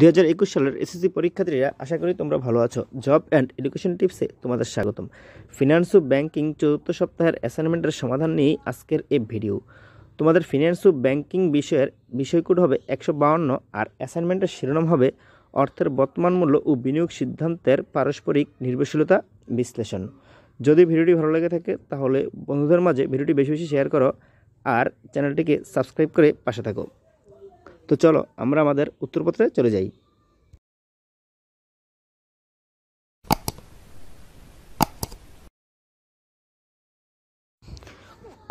দু হাজার একুশ সালের এসএসসি পরীক্ষার্থীরা আশা করি তোমরা ভালো আছো জব অ্যান্ড এডুকেশন টিপসে তোমাদের স্বাগতম ফিনান্স ও ব্যাংকিং চতুর্থ সপ্তাহের অ্যাসাইনমেন্টের সমাধান নিয়েই আজকের এই ভিডিও তোমাদের ফিনান্স ও ব্যাংকিং বিষয়ের বিষয়কোড হবে একশো বাউন্ন আর অ্যাসাইনমেন্টের শিরোনাম হবে অর্থের বর্তমান মূল্য ও বিনিয়োগ সিদ্ধান্তের পারস্পরিক নির্ভরশীলতা বিশ্লেষণ যদি ভিডিওটি ভালো লেগে থাকে তাহলে বন্ধুদের মাঝে ভিডিওটি বেশি বেশি শেয়ার করো আর চ্যানেলটিকে সাবস্ক্রাইব করে পাশে থাকো তো চলো আমরা আমাদের উত্তরপত্রে চলে যাই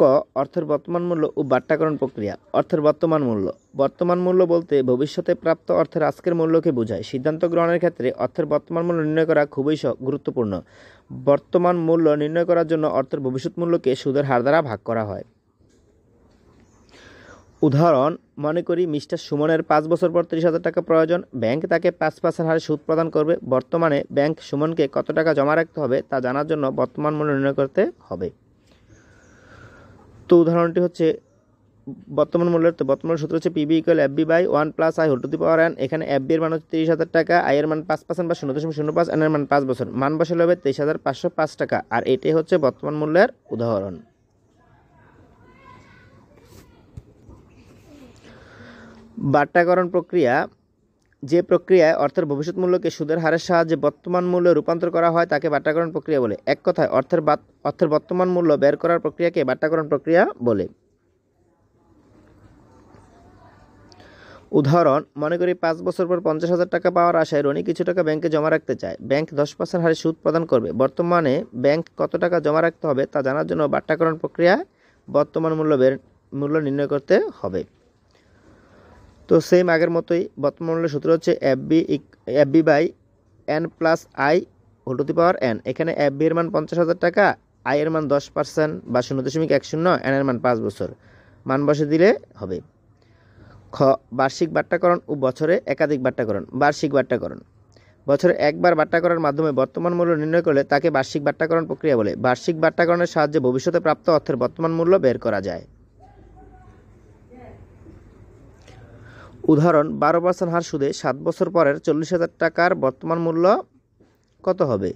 ক অর্থের বর্তমান মূল্য ও বাট্টাকরণ প্রক্রিয়া অর্থের বর্তমান মূল্য বর্তমান মূল্য বলতে ভবিষ্যতে প্রাপ্ত অর্থের আজকের মূল্যকে বোঝায় সিদ্ধান্ত গ্রহণের ক্ষেত্রে অর্থের বর্তমান মূল্য নির্ণয় করা খুবই গুরুত্বপূর্ণ বর্তমান মূল্য নির্ণয় করার জন্য অর্থের ভবিষ্যৎ মূল্যকে সুদের হার দ্বারা ভাগ করা হয় উদাহরণ মনে করি মিস্টার সুমনের পাঁচ বছর পর ত্রিশ হাজার টাকা প্রয়োজন ব্যাংক তাকে পাঁচ পার্সেন্ট হারে সুদ প্রদান করবে বর্তমানে ব্যাংক সুমনকে কত টাকা জমা রাখতে হবে তা জানার জন্য বর্তমান মূল্য নির্ণয় করতে হবে তো উদাহরণটি হচ্ছে বর্তমান মূল্যের তো বর্তমান সূত্র হচ্ছে PV equal F V by one plus I whole to the power N এখানে এফ বির মান হচ্ছে তিরিশ হাজার টাকা আয়ের মান পাঁচ পার্সেন্ট বা শূন্য দশমিক শূন্য পাঁচ এর মান পাঁচ বছর মান বসালে হবে তেইশ হাজার পাঁচশো পাঁচ টাকা আর এটাই হচ্ছে বর্তমান মূল্যের উদাহরণ বাট্টাকরণ প্রক্রিয়া যে প্রক্রিয়ায় অর্থের ভবিষ্যৎ মূল্যকে সুদের হারের সাহায্যে বর্তমান মূল্যে রূপান্তর করা হয় তাকে বাট্টাকরণ প্রক্রিয়া বলে এক কথায় অর্থের অর্থের বর্তমান মূল্য বের করার প্রক্রিয়াকে বাট্টাকরণ প্রক্রিয়া বলে উদাহরণ মনে করি পাঁচ বছর পর পঞ্চাশ হাজার টাকা পাওয়ার আশায় রনি কিছু টাকা ব্যাংকে জমা রাখতে চায় ব্যাংক দশ পার্সেন্ট হারে সুদ প্রদান করবে বর্তমানে ব্যাংক কত টাকা জমা রাখতে হবে তা জানার জন্য বাট্টাকরণ প্রক্রিয়া বর্তমান মূল্য বের মূল্য নির্ণয় করতে হবে তো সেম আগের মতোই বর্তমান মূল্যের সূত্র হচ্ছে F V F V by N plus I whole to the power N এখানে এফ বি এর মান পঞ্চাশ হাজার টাকা আই এর মান দশ পার্সেন্ট বা শূন্য দশমিক এক শূন্য এন এর মান পাঁচ বছর মান বসে দিলে হবে খ বার্ষিক বাট্টাকরণ ও বছরে একাধিক বাট্টাকরণ বার্ষিক বাট্টাকরণ বছরে একবার করার মাধ্যমে বর্তমান মূল্য নির্ণয় করলে তাকে বার্ষিক বাট্টাকরণ প্রক্রিয়া বলে বার্ষিক বাট্টাকরণের সাহায্যে ভবিষ্যতে প্রাপ্ত অর্থের বর্তমান মূল্য বের করা যায় উদাহরণ বারো পার্সেন্ট হার সুদে সাত বছর পরের চল্লিশ হাজার টাকার বর্তমান মূল্য কত হবে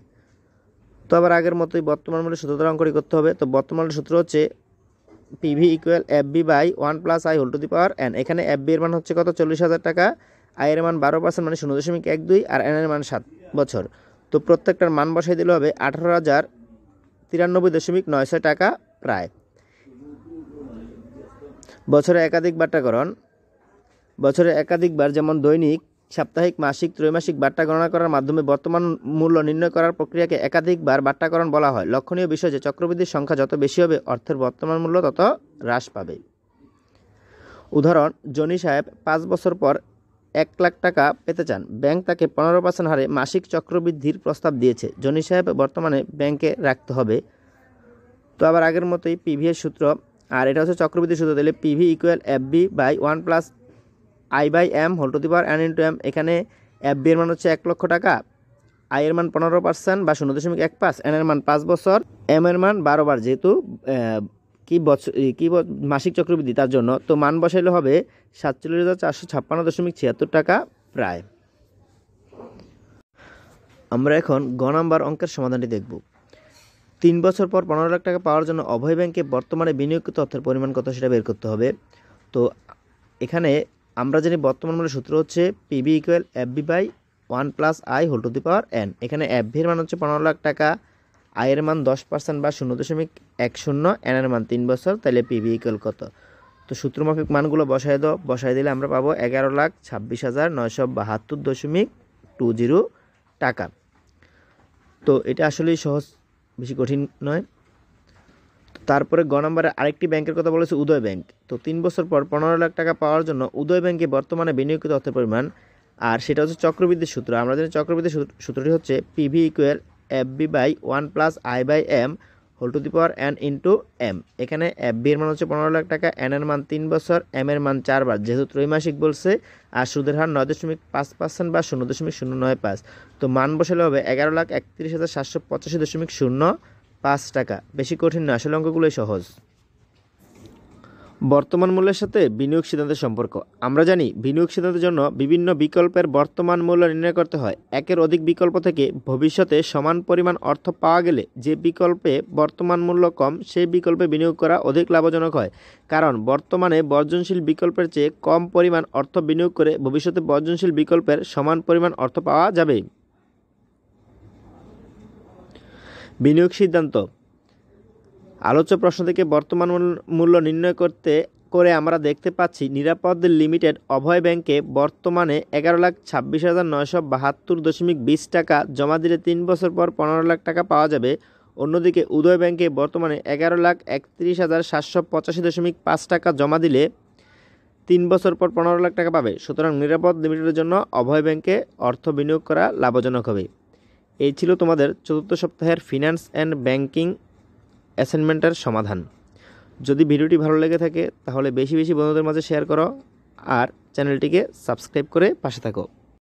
তো আবার আগের মতোই বর্তমান মূল্য সূত্র অঙ্করি করতে হবে তো বর্তমান সূত্র হচ্ছে PV equal F V by one plus I whole to the power N এখানে এফ বি এর মান হচ্ছে কত চল্লিশ হাজার টাকা আয়ের মান বারো পার্সেন্ট মানে শূন্য দশমিক এক দুই আর এন এর মান সাত বছর তো প্রত্যেকটার মান বসাই দিলে হবে আঠারো হাজার তিরানব্বই দশমিক নয়শো টাকা প্রায় বছরে একাধিক করণ বছরে একাধিকবার যেমন দৈনিক সাপ্তাহিক মাসিক ত্রৈমাসিক বাট্টা গণনা করার মাধ্যমে বর্তমান মূল্য নির্ণয় করার প্রক্রিয়াকে একাধিকবার বাট্টাকরণ বলা হয় লক্ষণীয় বিষয় যে চক্রবৃদ্ধির সংখ্যা যত বেশি হবে অর্থের বর্তমান মূল্য তত হ্রাস পাবে উদাহরণ জনি সাহেব পাঁচ বছর পর এক লাখ টাকা পেতে চান ব্যাংক তাকে পনেরো পার্সেন্ট হারে মাসিক চক্রবৃদ্ধির প্রস্তাব দিয়েছে জনি সাহেব বর্তমানে ব্যাংকে রাখতে হবে তো আবার আগের মতোই পিভিএর সূত্র আর এটা হচ্ছে চক্রবৃদ্ধি সূত্র তাহলে PV equal F V by one plus I by M whole to the power N into M এখানে এফ বি এর মান হচ্ছে এক লক্ষ টাকা আয়ের মান পনেরো পার্সেন্ট বা শূন্য দশমিক এক পাঁচ এন এর মান পাঁচ বছর এম এর মান বারো বার যেহেতু কি বছর কি মাসিক চক্রবৃদ্ধি তার জন্য তো মান বসাইলে হবে সাতচল্লিশ হাজার চারশো ছাপ্পান্ন দশমিক ছিয়াত্তর টাকা প্রায় আমরা এখন গ নাম্বার অঙ্কের সমাধানটি দেখব তিন বছর পর পনেরো লাখ টাকা পাওয়ার জন্য অভয় ব্যাংকে বর্তমানে বিনিয়োগ তথ্যের পরিমাণ কত সেটা বের করতে হবে তো এখানে আমরা জানি বর্তমান মূল্যের সূত্র হচ্ছে PV equal F V by one plus I whole to the power N এখানে এফ ভির মান হচ্ছে পনেরো লাখ টাকা আয়ের মান দশ পার্সেন্ট বা শূন্য দশমিক এক শূন্য এনের মান তিন বছর তাহলে পিবি ইকুয়াল কত তো সূত্রমাফিক মানগুলো বসায় দাও বসায় দিলে আমরা পাবো এগারো লাখ ছাব্বিশ হাজার নয়শো বাহাত্তর দশমিক টু জিরো টাকা তো এটা আসলেই সহজ বেশি কঠিন নয় তারপরে গ নম্বরে আরেকটি ব্যাংকের কথা বলেছে উদয় ব্যাংক তো তিন বছর পর পনেরো লাখ টাকা পাওয়ার জন্য উদয় ব্যাংকে বর্তমানে বিনিয়োগিত অর্থের পরিমাণ আর সেটা হচ্ছে চক্রবৃদ্ধি সূত্র আমরা জানি চক্রবৃদ্ধি সূত্রটি হচ্ছে PV equal F V by one plus I by M whole to the power N into M এখানে এফ বি এর মান হচ্ছে পনেরো লাখ টাকা এন এর মান তিন বছর এম এর মান চারবার যেহেতু ত্রৈমাসিক বলছে আর সুদের হার নয় দশমিক পাঁচ পার্সেন্ট বা শূন্য দশমিক শূন্য নয় পাঁচ তো মান বসালে হবে এগারো লাখ একত্রিশ হাজার সাতশো পঁচাশি দশমিক শূন্য পাঁচ টাকা বেশি কঠিন না আসলে অঙ্কগুলোই সহজ বর্তমান মূল্যের সাথে বিনিয়োগ সিদ্ধান্তের সম্পর্ক আমরা জানি বিনিয়োগ সিদ্ধান্তের জন্য বিভিন্ন বিকল্পের বর্তমান মূল্য নির্ণয় করতে হয় একের অধিক বিকল্প থেকে ভবিষ্যতে সমান পরিমাণ অর্থ পাওয়া গেলে যে বিকল্পে বর্তমান মূল্য কম সেই বিকল্পে বিনিয়োগ করা অধিক লাভজনক হয় কারণ বর্তমানে বর্জনশীল বিকল্পের চেয়ে কম পরিমাণ অর্থ বিনিয়োগ করে ভবিষ্যতে বর্জনশীল বিকল্পের সমান পরিমাণ অর্থ পাওয়া যাবে বিনিয়োগ সিদ্ধান্ত আলোচ্য প্রশ্ন থেকে বর্তমান মূল্য নির্ণয় করতে করে আমরা দেখতে পাচ্ছি নিরাপদ লিমিটেড অভয় ব্যাংকে বর্তমানে এগারো লাখ ছাব্বিশ হাজার নয়শো বাহাত্তর দশমিক বিশ টাকা জমা দিলে তিন বছর পর পনেরো লাখ টাকা পাওয়া যাবে অন্যদিকে উদয় ব্যাংকে বর্তমানে এগারো লাখ একত্রিশ হাজার সাতশো পঁচাশি দশমিক পাঁচ টাকা জমা দিলে তিন বছর পর পনেরো লাখ টাকা পাবে সুতরাং নিরাপদ লিমিটেডের জন্য অভয় ব্যাংকে অর্থ বিনিয়োগ করা লাভজনক হবে এই ছিল তোমাদের চতুর্থ সপ্তাহের ফিনান্স অ্যান্ড ব্যাংকিং অ্যাসাইনমেন্টের সমাধান যদি ভিডিওটি ভালো লেগে থাকে তাহলে বেশি বেশি বন্ধুদের মাঝে শেয়ার করো আর চ্যানেলটিকে সাবস্ক্রাইব করে পাশে থাকো